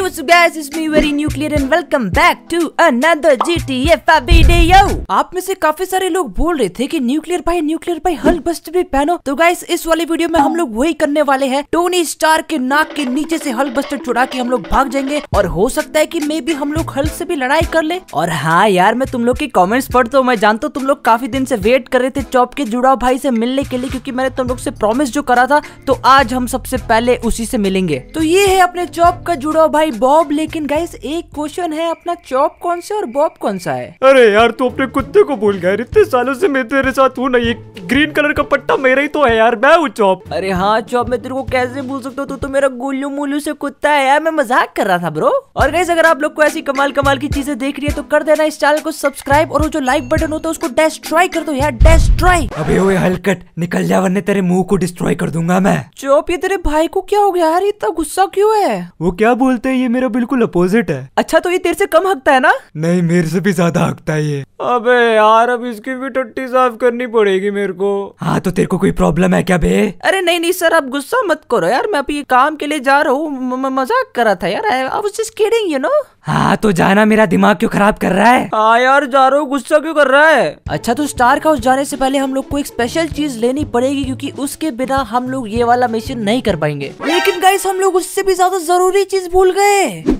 Hey what's up guys it's me very nuclear and welcome back to another GTA 5 video. आप में से काफी सारे लोग बोल रहे थे कि न्यूक्लियर भाई न्यूक्लियर भाई हल बस्ट भी पहनो तो गाइस इस वाली वीडियो में हम लोग वही करने वाले हैं टोनी स्टार के नाक के नीचे से हल बस्टर छुड़ा के हम लोग भाग जाएंगे और हो सकता है कि मे भी हम लोग हल से भी लड़ाई कर ले और हाँ यार मैं तुम लोग के कॉमेंट्स पढ़ता हूँ मैं जानता हूँ तुम लोग काफी दिन से वेट कर रहे थे चौप के जुड़ाव भाई से मिलने के लिए क्यूँकी मैंने तुम लोग से प्रॉमिस जो करा था तो आज हम सबसे पहले उसी से मिलेंगे तो ये है अपने चौप का जुड़ाव भाई भाई बॉब लेकिन गाइस एक क्वेश्चन है अपना चॉप कौन सा और बॉब कौन सा है अरे यार तू अपने कुत्ते को भूल गया इतने सालों से मैं तेरे साथ हूँ ना ये ग्रीन कलर का पट्टा मेरा ही तो है यार मैं हूँ चॉप अरे हाँ चॉप मैं तेरे को कैसे भूल सकता हूँ तू तो मेरा गुल्लू मुल्लू से कुत्ता है यार मैं मजाक कर रहा था ब्रो और गाइस अगर आप लोग को ऐसी कमाल कमाल की चीजें देख रही है तो कर देना इस चैनल को सब्सक्राइब और वो जो लाइक बटन होता है उसको डेस्ट्रॉय कर दो यार डेस्ट्रॉय अबे ओए हलकट निकल जा वरने तेरे मुंह को डिस्ट्रॉय कर दूंगा मैं चॉप ये तेरे भाई को क्या हो गया यार इतना गुस्सा क्यों है वो क्या बोलते है ये मेरा बिल्कुल अपोजिट है अच्छा तो ये तेरे से कम हकता है ना नहीं मेरे से भी ज्यादा हकता है ये अबे यार अब इसकी भी टट्टी साफ करनी पड़ेगी मेरे को हाँ तो तेरे को कोई प्रॉब्लम है क्या बे अरे नहीं नहीं सर आप गुस्सा मत करो यार मैं अभी काम के लिए जा रहा हूँ मजाक करा था यार I was just kidding you know हाँ तो जाना मेरा दिमाग क्यों खराब कर रहा है हाँ यार जा हूँ गुस्सा क्यों कर रहा है अच्छा तो स्टार हाउस जाने से पहले हम लोग को एक स्पेशल चीज लेनी पड़ेगी क्योंकि उसके बिना हम लोग ये वाला मिशन नहीं कर पाएंगे लेकिन गाइस हम लोग उससे भी ज्यादा जरूरी चीज भूल गए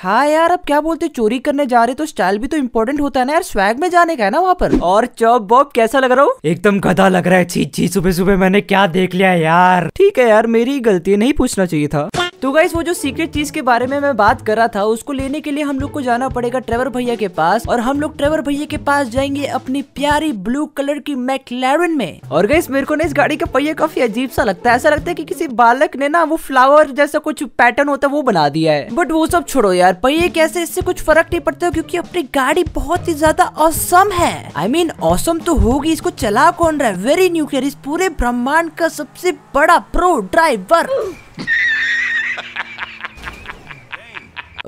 हाँ यार अब क्या बोलते चोरी करने जा रहे तो स्टाइल भी तो इम्पोर्टेंट होता है ना यार स्वैग में जाने का है ना वहाँ पर और चौब बॉब कैसा लग रहा हूँ एकदम गधा लग रहा है छी छी सुबह सुबह मैंने क्या देख लिया यार ठीक है यार मेरी गलती नहीं पूछना चाहिए था तो गाइस वो जो सीक्रेट चीज के बारे में मैं बात कर रहा था उसको लेने के लिए हम लोग को जाना पड़ेगा ट्रेवर भैया के पास और हम लोग ट्रेवर भैया के पास जाएंगे अपनी प्यारी ब्लू कलर की मैकलेवन में और गाइस मेरे को ना इस गाड़ी का पहिया काफी अजीब सा लगता है ऐसा लगता है कि किसी बालक ने ना वो फ्लावर जैसा कुछ पैटर्न होता है वो बना दिया है बट वो सब छोड़ो यार पहिए कैसे इससे कुछ फर्क नहीं पड़ता क्यूँकी अपनी गाड़ी बहुत ही ज्यादा औसम है आई मीन औसम तो होगी इसको चला कौन रहा है वेरी न्यूक्लियर इस पूरे ब्रह्मांड का सबसे बड़ा प्रो ड्राइवर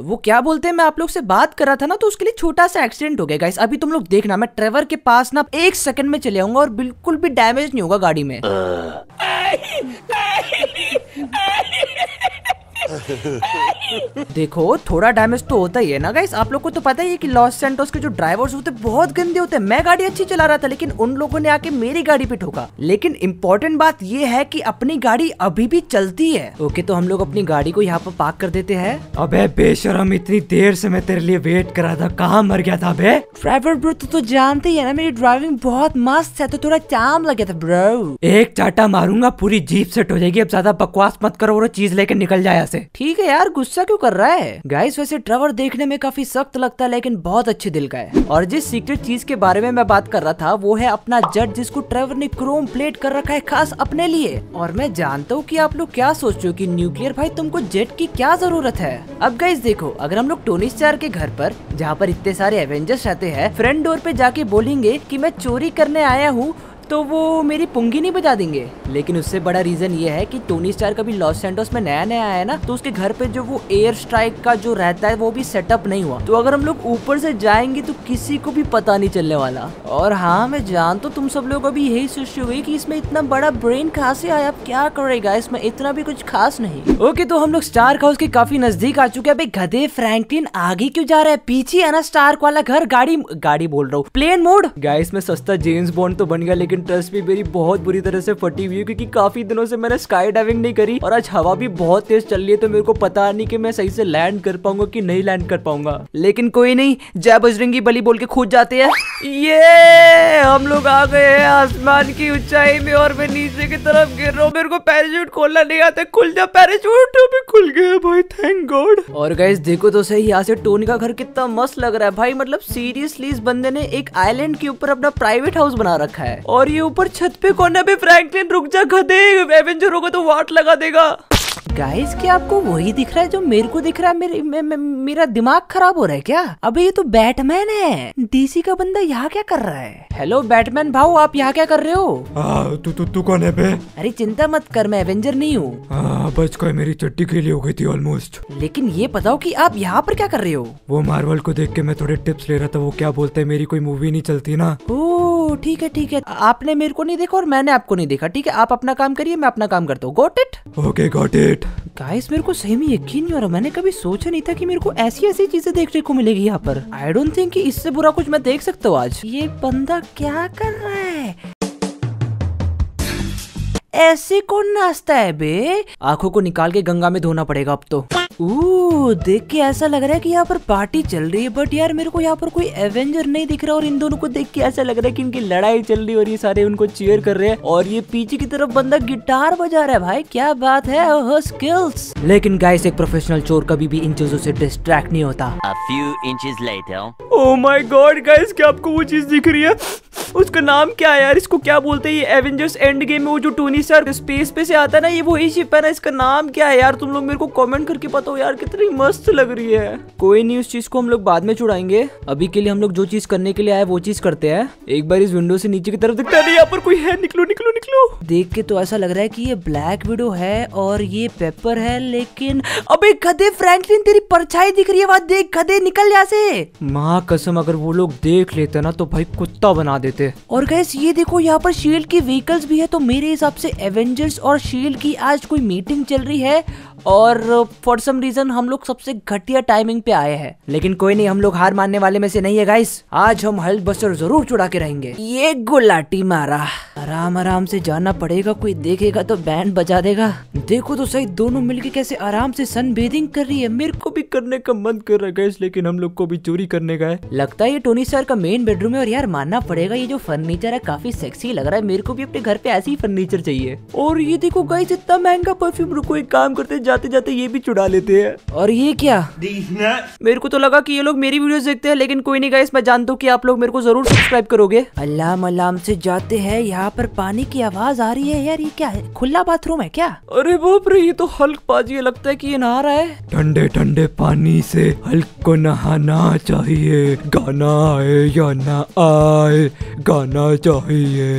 वो क्या बोलते हैं मैं आप लोग से बात कर रहा था ना तो उसके लिए छोटा सा एक्सीडेंट हो गया गाइस अभी तुम लोग देखना मैं ट्रेवर के पास ना एक सेकंड में चले आऊंगा और बिल्कुल भी डैमेज नहीं होगा गाड़ी में देखो थोड़ा डैमेज तो होता ही है ना गाइस आप लोग को तो पता ही है कि लॉस सेंटोस के जो ड्राइवर्स होते बहुत गंदे होते हैं मैं गाड़ी अच्छी चला रहा था लेकिन उन लोगों ने आके मेरी गाड़ी पे ठोका लेकिन इम्पोर्टेंट बात ये है की अपनी गाड़ी अभी भी चलती है ओके तो हम लोग अपनी गाड़ी को यहाँ पर पार्क कर देते हैं अब बेशरम इतनी देर से मैं तेरे लिए वेट करा था कहाँ मर गया था अबे ड्राइवर ब्रो तू तो जानते ही है ना मेरी ड्राइविंग बहुत मस्त है तो थोड़ा चाम लगे था ब्रो एक चाटा मारूंगा पूरी जीप सेट हो जाएगी अब ज्यादा बकवास मत करो और चीज लेके निकल जाए से ठीक है यार गुस्सा क्यों कर रहा है गाइस वैसे ट्रेवर देखने में काफी सख्त लगता है लेकिन बहुत अच्छे दिल का है और जिस सीक्रेट चीज के बारे में मैं बात कर रहा था वो है अपना जट जिसको ट्रेवर ने क्रोम प्लेट कर रखा है खास अपने लिए और मैं जानता हूँ की आप लोग क्या सोच रहे हो की न्यूक्लियर भाई तुमको जेट की क्या जरूरत है अब गाइस देखो अगर हम लोग टोनी स्टार के घर पर जहाँ पर इतने सारे एवेंजर्स रहते हैं फ्रंट डोर पे जाके बोलेंगे कि मैं चोरी करने आया हूँ तो वो मेरी पुंगी नहीं बजा देंगे लेकिन उससे बड़ा रीजन ये है कि टोनी स्टार का भी लॉस सेंटोस में नया नया आया ना तो उसके घर पे जो वो एयर स्ट्राइक का जो रहता है वो भी सेटअप नहीं हुआ तो अगर हम लोग ऊपर से जाएंगे तो किसी को भी पता नहीं चलने वाला और हाँ मैं जान तो तुम सब लोग अभी यही सोचते हुए की इसमें इतना बड़ा ब्रेन कहाँ से आया अब क्या करेगा इसमें इतना भी कुछ खास नहीं ओके तो हम लोग स्टार हाउस के काफी नजदीक आ चुके हैं गधे फ्रैंकलिन आगे क्यों जा रहा है पीछे है ना स्टार्क वाला घर गाड़ी गाड़ी बोल रहा हूँ प्लेन मोड गाय इसमें सस्ता जेम्स बॉन्ड तो बन गया लेकिन लेकिन ट्रस्ट भी मेरी बहुत बुरी तरह से फटी हुई है क्योंकि काफी दिनों से मैंने स्काई डाइविंग नहीं करी और आज हवा भी बहुत तेज चल रही है तो मेरे को पता नहीं कि मैं सही से लैंड कर पाऊंगा कि नहीं लैंड कर पाऊंगा लेकिन कोई नहीं जय बजरंगी बली बोल के खुद जाते हैं ये हम लोग आ गए हैं आसमान की ऊंचाई में और मैं नीचे की तरफ गिर रहा हूँ मेरे को पैराशूट खोलना नहीं आता खुल जा पैराशूट अभी खुल गया भाई थैंक गॉड और गाइस देखो तो सही यहाँ से टोनी का घर कितना मस्त लग रहा है भाई मतलब सीरियसली इस बंदे ने एक आइलैंड के ऊपर अपना प्राइवेट हाउस बना रखा है और और ये ऊपर छत पे कोने पे फ्रैंकलिन रुक जा गधे एवेंजर होगा तो वाट लगा देगा गाइस क्या आपको वही दिख रहा है जो मेरे को दिख रहा है मेरे मे, मे, मेरा दिमाग खराब हो रहा है क्या अबे ये तो बैटमैन है डीसी का बंदा यहाँ क्या कर रहा है हेलो बैटमैन भाव आप यहाँ क्या कर रहे हो तू तू तू कौन है बे अरे चिंता मत कर मैं एवेंजर नहीं हूँ बच कर मेरी चट्टी के लिए हो गई थी ऑलमोस्ट लेकिन ये बताओ की आप यहाँ पर क्या कर रहे हो वो मार्वल को देख के मैं थोड़े टिप्स ले रहा था वो क्या बोलते है मेरी कोई मूवी नहीं चलती ना ओ ठीक है ठीक है आपने मेरे को नहीं देखा और मैंने आपको नहीं देखा ठीक है आप अपना काम करिए मैं अपना काम करता हूँ got it okay got it guys मेरे को सही में यकीन नहीं हो रहा मैंने कभी सोचा नहीं था कि मेरे को ऐसी ऐसी चीजें देखने को मिलेगी यहाँ पर आई डोंट थिंक कि इससे बुरा कुछ मैं देख सकता हूँ आज ये बंदा क्या कर रहा है ऐसे कौन नाश्ता है बे आंखों को निकाल के गंगा में धोना पड़ेगा अब तो देख के ऐसा लग रहा है कि यहाँ पर पार्टी चल रही है बट यार मेरे को यहाँ पर कोई एवेंजर नहीं दिख रहा और इन दोनों को देख के ऐसा लग रहा है कि इनकी लड़ाई चल रही है और ये सारे उनको चेयर कर रहे हैं और ये पीछे की तरफ बंदा गिटार बजा रहा है भाई क्या बात है स्किल्स लेकिन गाइस एक प्रोफेशनल चोर कभी भी इन चीजों से डिस्ट्रैक्ट नहीं होता माई गॉड गाइस क्या आपको वो चीज दिख रही है उसका नाम क्या है यार इसको क्या बोलते हैं ये एवेंजर्स एंड गेम में वो जो टोनी सर स्पेस पे से आता है ना ये वही शिप है ना इसका नाम क्या है यार तुम लोग मेरे को कमेंट करके बताओ यार कितनी मस्त लग रही है कोई नहीं उस चीज को हम लोग बाद में छुड़ाएंगे अभी के लिए हम लोग जो चीज करने के लिए आए वो चीज करते हैं एक बार इस विंडो से नीचे की तरफ देखते हैं यहाँ पर कोई है निकलो निकलो नो देख के तो ऐसा लग रहा है कि ये ब्लैक विडो है और ये पेपर है लेकिन अबे गधे फ्रैंकलिन तेरी परछाई दिख रही है वहाँ देख गधे निकल जा से माँ कसम अगर वो लोग देख लेते ना तो भाई कुत्ता बना देते और गैस ये देखो यहाँ पर शील्ड e की व्हीकल्स भी है तो मेरे हिसाब से एवेंजर्स और शील्ड e की आज कोई मीटिंग चल रही है और फॉर सम रीजन हम लोग सबसे घटिया टाइमिंग पे आए हैं लेकिन कोई नहीं हम लोग हार मानने वाले में से नहीं है गाइस आज हम हल्ट बस्टर जरूर चुड़ा के रहेंगे ये गुलाटी मारा आराम आराम से जाना पड़ेगा कोई देखेगा तो बैंड बजा देगा देखो तो सही दोनों मिलके कैसे आराम से सन बेदिंग कर रही है मेरे को भी करने का मन कर रहा है गाइस लेकिन हम लोग को भी चोरी करने का है लगता है ये टोनी सर का मेन बेडरूम है और यार मानना पड़ेगा ये जो फर्नीचर है काफी सेक्सी लग रहा है मेरे को भी अपने घर पे ऐसे ही फर्नीचर चाहिए और ये देखो गाइस इतना महंगा परफ्यूम रुको एक काम करते जाते जाते ये भी चुड़ा लेते हैं और ये क्या मेरे को तो लगा कि ये लोग मेरी वीडियो देखते हैं लेकिन कोई नहीं गाइस मैं जानता हूँ कि आप लोग मेरे को जरूर सब्सक्राइब करोगे अल्लाम अल्लाम से जाते हैं यहाँ पर पानी की आवाज आ रही है यार ये क्या है खुला बाथरूम है क्या अरे बाप रे ये तो हल्क पाजी लगता है की ये नहा रहा है ठंडे ठंडे पानी से हल्क को नहाना चाहिए गाना आए या न आए गाना चाहिए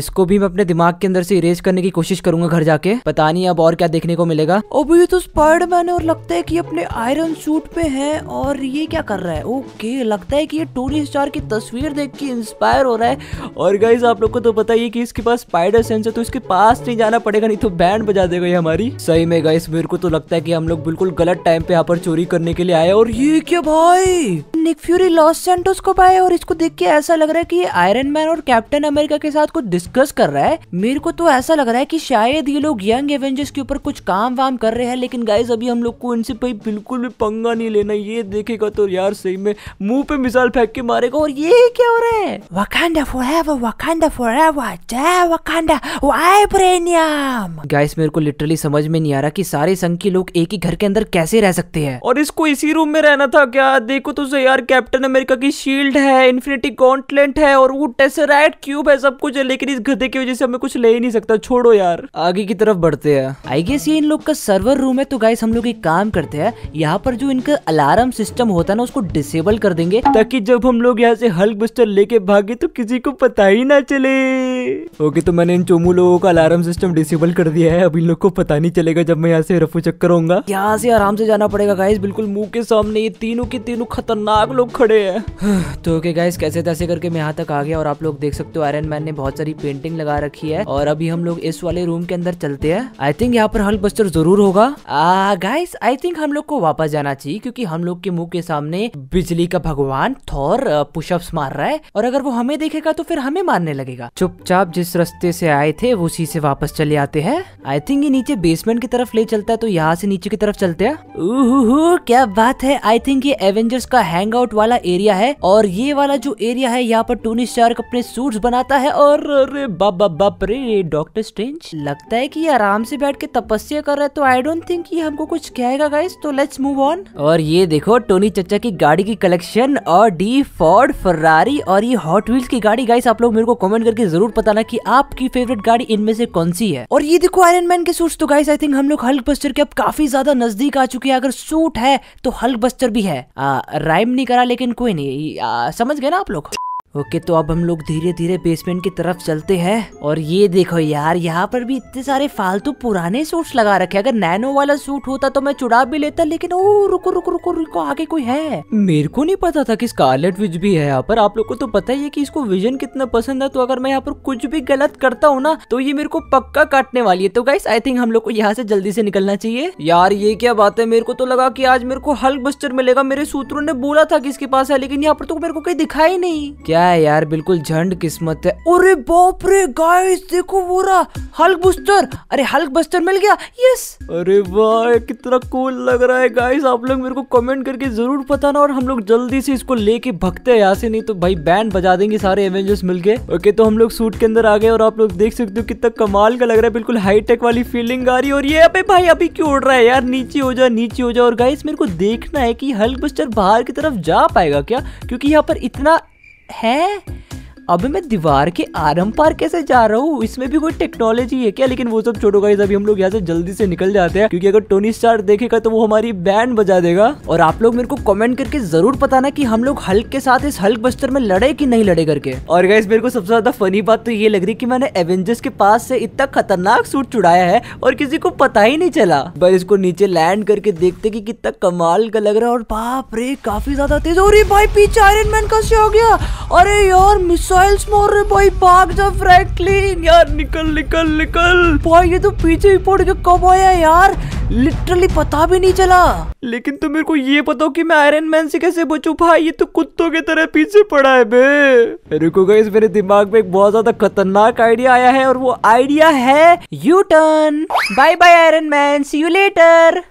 इसको भी मैं अपने दिमाग के अंदर से इरेज करने की कोशिश करूंगा घर जाके पता नहीं अब और क्या देखने को मिलेगा ओ अभी तो स्पाइडरमैन है और लगता है कि अपने आयरन सूट पे है और ये क्या कर रहा है ओके लगता है कि ये टोनी स्टार की तस्वीर देख के इंस्पायर हो रहा है और गाइज आप लोग को तो पता ही कि इसके पास स्पाइडर सेंस है तो इसके पास नहीं जाना पड़ेगा नहीं तो बैंड बजा देगा ये हमारी सही में गाइस मेरे को तो लगता है कि हम लोग बिल्कुल गलत टाइम पे यहाँ पर चोरी करने के लिए आए और ये क्या भाई निक फ्यूरी लॉस सेंटोस को पाए और इसको देख के ऐसा लग रहा है की ये आयरन मैन और कैप्टन अमेरिका के साथ कुछ डिस्कस कर रहा है मेरे को तो ऐसा लग रहा है की शायद ये लोग यंग एवेंजर्स के ऊपर कुछ काम वाम कर कर रहे हैं लेकिन गाइज अभी हम लोग को इनसे भाई बिल्कुल भी पंगा नहीं लेना ये देखेगा तो यार सही में मुंह पे मिसाल फेंक के मारेगा और ये क्या हो रहा है वकांडा forever Wakanda forever जय वकांडा वाइब्रेनियम गाइस मेरे को लिटरली समझ में नहीं आ रहा कि सारे संघ के लोग एक ही घर के अंदर कैसे रह सकते हैं और इसको इसी रूम में रहना था क्या देखो तो सही यार कैप्टन अमेरिका की शील्ड है इन्फिनिटी कॉन्टलेंट है और वो टेसराइट क्यूब है सब कुछ है लेकिन इस गधे की वजह से हमें कुछ ले ही नहीं सकता छोड़ो यार आगे की तरफ बढ़ते हैं आई गेस ये इन लोग का सर्व सर्वर रूम है तो गाइस हम लोग एक काम करते हैं यहाँ पर जो इनका अलार्म सिस्टम होता है ना उसको डिसेबल कर देंगे ताकि जब हम लोग यहाँ से हल्क बस्टर लेके भागे तो किसी को पता ही ना चले ओके तो मैंने इन चोमू लोगों का अलार्म सिस्टम डिसेबल कर दिया है अब इन लोग को पता नहीं चलेगा जब मैं यहाँ से रफू चक्कर होगा यहाँ से आराम से जाना पड़ेगा गाइस बिल्कुल मुंह के सामने ये तीनों के तीनों खतरनाक लोग खड़े है तो ओके गाइस कैसे तैसे करके मैं यहाँ तक आ गया और आप लोग देख सकते हो आयरन मैन ने बहुत सारी पेंटिंग लगा रखी है और अभी हम लोग इस वाले रूम के अंदर चलते हैं आई थिंक यहाँ पर हल्क बस्टर जरूर हो होगा गाइस आई थिंक हम लोग को वापस जाना चाहिए क्योंकि हम लोग के मुंह के सामने बिजली का भगवान थौर पुशअप्स मार रहा है और अगर वो हमें देखेगा तो फिर हमें मारने लगेगा चुपचाप जिस रास्ते से आए थे उसी से वापस चले आते हैं आई थिंक ये नीचे बेसमेंट की तरफ ले चलता है तो यहाँ से नीचे की तरफ चलते हैं क्या बात है आई थिंक ये एवेंजर्स का हैंग वाला एरिया है और ये वाला जो एरिया है यहाँ पर टोनी शार्क अपने सूट बनाता है और अरे बाप बाप रे डॉक्टर स्ट्रेंज लगता है की आराम से बैठ के तपस्या कर रहा है तो आई आई डोंट थिंक ये हमको कुछ कहेगा गाइस तो लेट्स मूव ऑन और ये देखो टोनी चचा की गाड़ी की कलेक्शन और डी फोर्ड फरारी और ये हॉट व्हील्स की गाड़ी गाइस आप लोग मेरे को कमेंट करके जरूर बताना कि आपकी फेवरेट गाड़ी इनमें से कौन सी है और ये देखो आयरन मैन के सूट तो गाइस आई थिंक हम लोग हल्क बस्टर के अब काफी ज्यादा नजदीक आ चुके हैं अगर सूट है तो हल्क बस्टर भी है आ, राइम नहीं करा लेकिन कोई नहीं आ, समझ गए ना आप लोग ओके तो अब हम लोग धीरे धीरे बेसमेंट की तरफ चलते हैं और ये देखो यार यहाँ पर भी इतने सारे फालतू पुराने सूट लगा रखे अगर नैनो वाला सूट होता तो मैं चुड़ा भी लेता लेकिन ओ रुको रुको रुको रुको आगे कोई है मेरे को नहीं पता था कि स्कारलेट विज भी है यहाँ पर आप लोग को तो पता ही है कि इसको विजन कितना पसंद है तो अगर मैं यहाँ पर कुछ भी गलत करता हूँ ना तो ये मेरे को पक्का काटने वाली है तो गाइस आई थिंक हम लोग को यहाँ से जल्दी से निकलना चाहिए यार ये क्या बात है मेरे को तो लगा की आज मेरे को हल्क बस्टर मिलेगा मेरे सूत्रों ने बोला था कि इसके पास है लेकिन यहाँ पर तो मेरे को कहीं दिखाई नहीं क्या क्या है यार बिल्कुल झंड किस्मत है अरे बाप रे गाइस देखो वो रहा हल्क बुस्टर अरे हल्क बस्टर मिल गया यस अरे वाह कितना कूल लग रहा है गाइस आप लोग मेरे को कमेंट करके जरूर पता ना और हम लोग जल्दी से इसको लेके भगते हैं यहाँ से नहीं तो भाई बैंड बजा देंगे सारे एवेंजर्स के ओके तो हम लोग सूट के अंदर आ गए और आप लोग देख सकते हो कितना कमाल का लग रहा है बिल्कुल हाईटेक वाली फीलिंग आ रही है और ये अभी भाई अभी क्यों उड़ रहा है यार नीचे हो जा नीचे हो जा और गाइस मेरे को देखना है की हल्क बस्टर बाहर की तरफ जा पाएगा क्या क्योंकि यहाँ पर इतना है अबे मैं दीवार के आरम पार कैसे जा रहा हूँ इसमें भी कोई टेक्नोलॉजी है क्या लेकिन वो सब छोड़ो गाइस अभी हम लोग यहाँ से जल्दी से निकल जाते हैं क्योंकि अगर टोनी स्टार देखेगा तो वो हमारी बैंड बजा देगा और आप लोग मेरे को कमेंट करके जरूर बताना कि हम लोग हल्क के साथ इस हल्क बस्तर में लड़े की नहीं लड़े करके और गाइस मेरे को सबसे ज्यादा फनी बात तो ये लग रही की मैंने एवेंजर्स के पास से इतना खतरनाक सूट चुड़ाया है और किसी को पता ही नहीं चला बस इसको नीचे लैंड करके देखते की कितना कमाल का लग रहा है और बाप रे काफी ज्यादा तेज और भाई पीछे आयरन मैन कैसे हो गया अरे यार मिस मिसाइल्स मार रहे भाई भाग जा फ्रैंकलिन यार निकल निकल निकल भाई ये तो पीछे ही पड़ के कब आया यार लिटरली पता भी नहीं चला लेकिन तुम तो मेरे को ये बताओ कि मैं आयरन मैन से कैसे बचू भाई ये तो कुत्तों की तरह पीछे पड़ा है बे रुको गई मेरे दिमाग में एक बहुत ज्यादा खतरनाक आइडिया आया है और वो आइडिया है U turn bye bye iron man see you letter